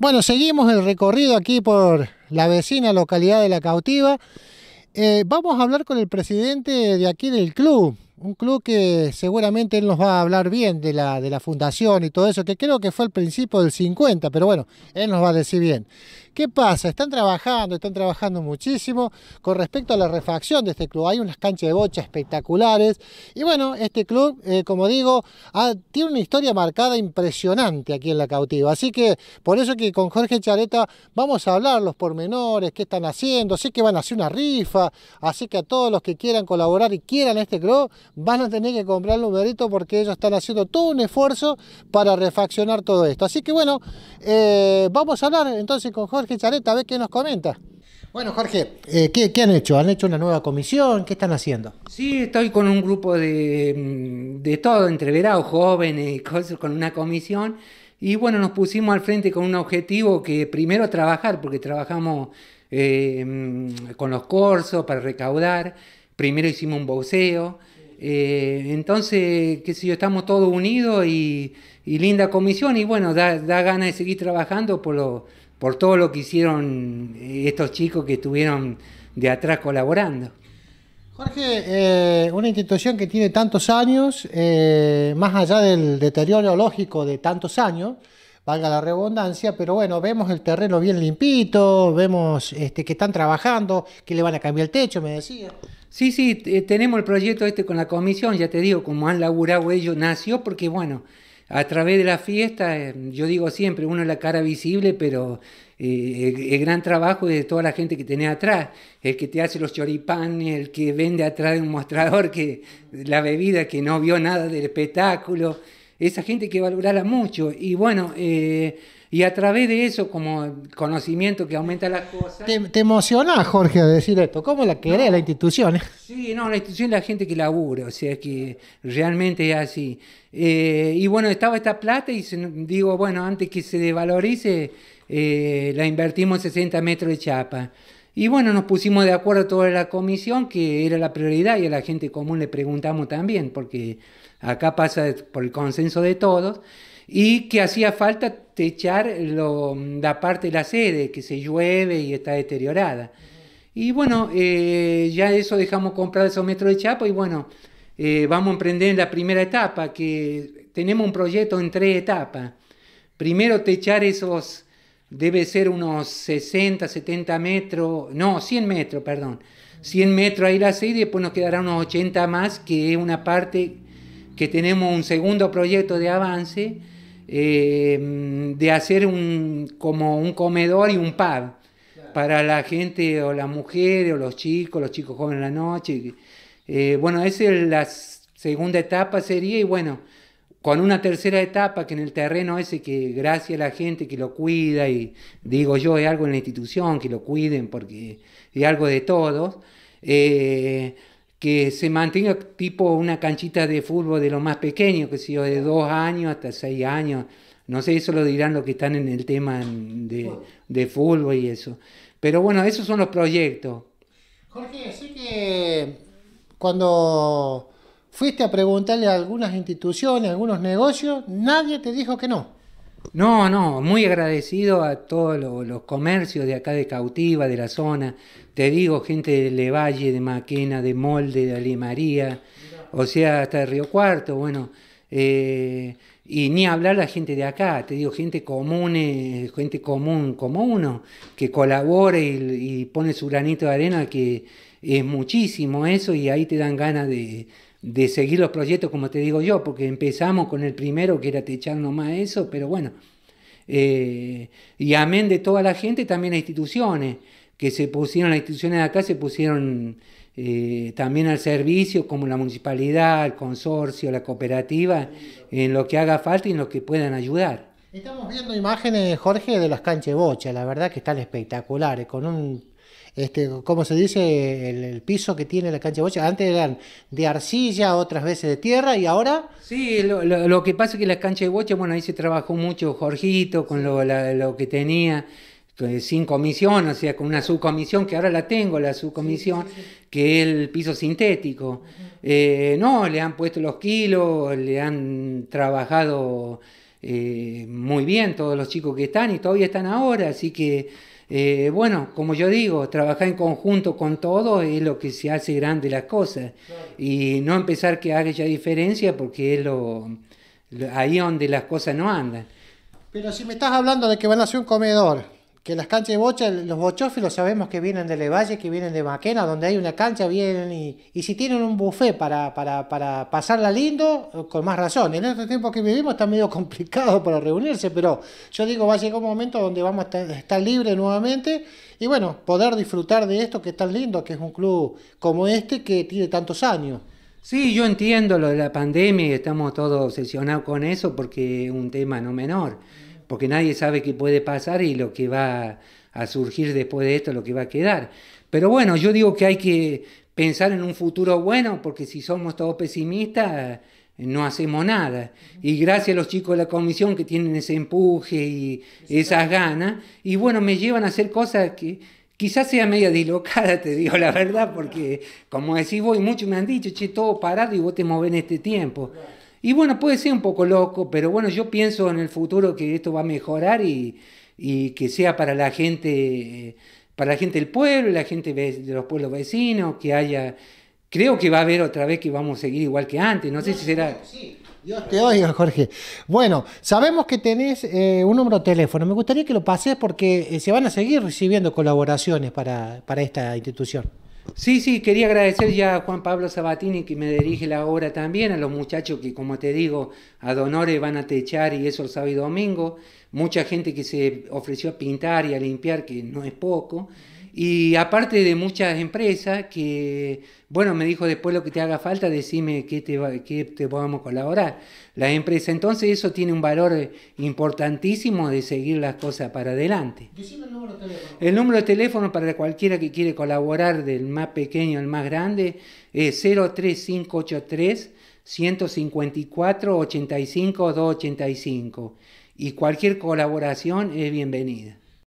Bueno, seguimos el recorrido aquí por la vecina localidad de La Cautiva. Eh, vamos a hablar con el presidente de aquí del club, un club que seguramente él nos va a hablar bien de la, de la fundación y todo eso, que creo que fue al principio del 50, pero bueno, él nos va a decir bien. ¿Qué pasa? Están trabajando, están trabajando muchísimo con respecto a la refacción de este club. Hay unas canchas de bocha espectaculares y bueno, este club, eh, como digo, tiene una historia marcada impresionante aquí en la cautiva. Así que por eso que con Jorge Chareta vamos a hablar los pormenores, qué están haciendo, sé que van a hacer una rifa, así que a todos los que quieran colaborar y quieran este club, van a tener que comprar numerito porque ellos están haciendo todo un esfuerzo para refaccionar todo esto. Así que bueno, eh, vamos a hablar entonces con Jorge Chareta a ver qué nos comenta. Bueno, Jorge, eh, ¿qué, han hecho? ¿Han hecho una nueva comisión? ¿Qué están haciendo? Sí, estoy con un grupo de, de todo, verao, jóvenes con una comisión. Y bueno, nos pusimos al frente con un objetivo que primero trabajar, porque trabajamos eh, mm, con los cursos, para recaudar. Primero hicimos un boxeo eh, entonces, qué sé yo, estamos todos unidos y, linda comisión y bueno, da, ganas de seguir trabajando por, por todo lo que hicieron estos chicos que estuvieron de atrás colaborando. Jorge, eh, una institución que tiene tantos años, eh, más allá del deterioro lógico de tantos años, valga la redundancia, pero bueno, vemos el terreno bien limpito, vemos este, que están trabajando, que le van a cambiar el techo, me decía. Sí, sí, tenemos el proyecto este con la comisión, ya te digo, como han laburado ellos, nació porque, bueno, a través de la fiesta, eh, yo digo siempre, uno es la cara visible, pero eh, el, gran trabajo es de toda la gente que tenés atrás, el que te hace los choripanes, el que vende atrás de un mostrador que la bebida que no vio nada del espectáculo, esa gente que valorara mucho. Y bueno, eh, y a través de eso, como conocimiento que aumenta las cosas. Te, emociona, Jorge, decir esto. ¿Cómo la querés la institución? ¿eh? Sí, no, la institución es la gente que labura, o sea que realmente es así. Eh, y bueno, estaba esta plata y digo, bueno, antes que se devalorice, eh, la invertimos en 60 metros de chapa. Y bueno, nos pusimos de acuerdo toda la comisión, que era la prioridad, y a la gente común le preguntamos también, porque acá pasa por el consenso de todos y que hacía falta techar la parte de la sede, que se llueve y está deteriorada. Y bueno, eh, ya eso dejamos comprar esos metros de chapa y bueno, eh, vamos a emprender en la primera etapa, que tenemos un proyecto en tres etapas. Primero techar esos, debe ser unos 60, 70 metros, no, 100 metros, perdón. 100 metros ahí la sede y después nos quedará unos 80 más, que es una parte que tenemos un segundo proyecto de avance eh, de hacer un, como un comedor y un pub para la gente o las mujeres o los chicos, los chicos jóvenes en la noche. Eh, bueno, esa es la segunda etapa sería y bueno, con una tercera etapa que en el terreno ese que gracias a la gente que lo cuida y digo yo es algo en la institución que lo cuiden porque es algo de todos. Eh, que se mantenga tipo una canchita de fútbol de lo más pequeño, que si de dos años hasta seis años. No sé, eso lo dirán los que están en el tema de, fútbol y eso. Pero bueno, esos son los proyectos. Jorge, así que cuando fuiste a preguntarle a algunas instituciones, a algunos negocios, nadie te dijo que no. No, no, muy agradecido a todos los, comercios de acá de Cautiva, de la zona. Te digo, gente de Levalle, de Maquena, de Molde, de Alimaría, o sea, hasta Río Cuarto, bueno. Eh, y ni hablar la gente de acá, te digo, gente común, eh, gente común como uno, que colabore y pone su granito de arena, que es muchísimo eso, y ahí te dan ganas de, de seguir los proyectos como te digo yo, porque empezamos con el primero que era techar nomás eso, pero bueno, eh, y amén de toda la gente, también a instituciones, que se pusieron, las instituciones de acá se pusieron eh, también al servicio, como la municipalidad, el consorcio, la cooperativa, en lo que haga falta y en lo que puedan ayudar. Estamos viendo imágenes, Jorge, de las canchas la verdad que están espectaculares, con un este, ¿cómo se dice? El, piso que tiene la cancha de bocha. Antes eran de arcilla, otras veces de tierra y ahora... Sí, lo, que pasa es que la cancha de bocha, bueno, ahí se trabajó mucho Jorgito con lo, que tenía pues, sin comisión, o sea, con una subcomisión, que ahora la tengo, la subcomisión, que es el piso sintético. Eh, no, le han puesto los kilos, le han trabajado eh, muy bien todos los chicos que están y todavía están ahora, así que eh, bueno, como yo digo, trabajar en conjunto con todos es lo que se hace grande las cosas. Y no empezar que haga ya diferencia porque es lo, ahí donde las cosas no andan. Pero si me estás hablando de que van a hacer un comedor, que las canchas de bocha, los bochófilos sabemos que vienen de Levalle, que vienen de Maquena, donde hay una cancha, vienen y, si tienen un buffet para, para, para, pasarla lindo, eh, con más razón. En estos tiempos que vivimos está medio complicado para reunirse, pero yo digo, va a llegar un momento donde vamos a estar, libres nuevamente y bueno, poder disfrutar de esto que es tan lindo, que es un club como este que tiene tantos años. Sí, yo entiendo lo de la pandemia y estamos todos obsesionados con eso porque es un tema no menor porque nadie sabe qué puede pasar y lo que va a surgir después de esto, lo que va a quedar. Pero bueno, yo digo que hay que pensar en un futuro bueno, porque si somos todos pesimistas, no hacemos nada. Y gracias a los chicos de la comisión que tienen ese empuje y esas ganas, y bueno, me llevan a hacer cosas que quizás sea media dislocada, te digo la verdad, porque como decís vos y muchos me han dicho, che, todo parado y vos te mueves en este tiempo. Y bueno, puede ser un poco loco, pero bueno, yo pienso en el futuro que esto va a mejorar y, que sea para la gente, eh, para la gente del pueblo, la gente de los pueblos vecinos, que haya, creo que va a haber otra vez que vamos a seguir igual que antes, no sé si será... Sí. Dios te oiga, Jorge. Bueno, sabemos que tenés eh, un número de teléfono. Me gustaría que lo pases porque eh, se van a seguir recibiendo colaboraciones para, para esta institución. Sí, sí, quería agradecer ya a Juan Pablo Sabatini que me dirige la obra también, a los muchachos que, como te digo, a Donore van a techar y eso el sábado y domingo, mucha gente que se ofreció a pintar y a limpiar, que no es poco. Y aparte de muchas empresas que, bueno, me dijo después lo que te haga falta, decime que te, te podamos colaborar. Las empresas, entonces eso tiene un valor importantísimo de seguir las cosas para adelante. el número de teléfono. El número de teléfono para cualquiera que quiere colaborar, del más pequeño al más grande, es 03583 154 85 285. Y cualquier colaboración es bienvenida.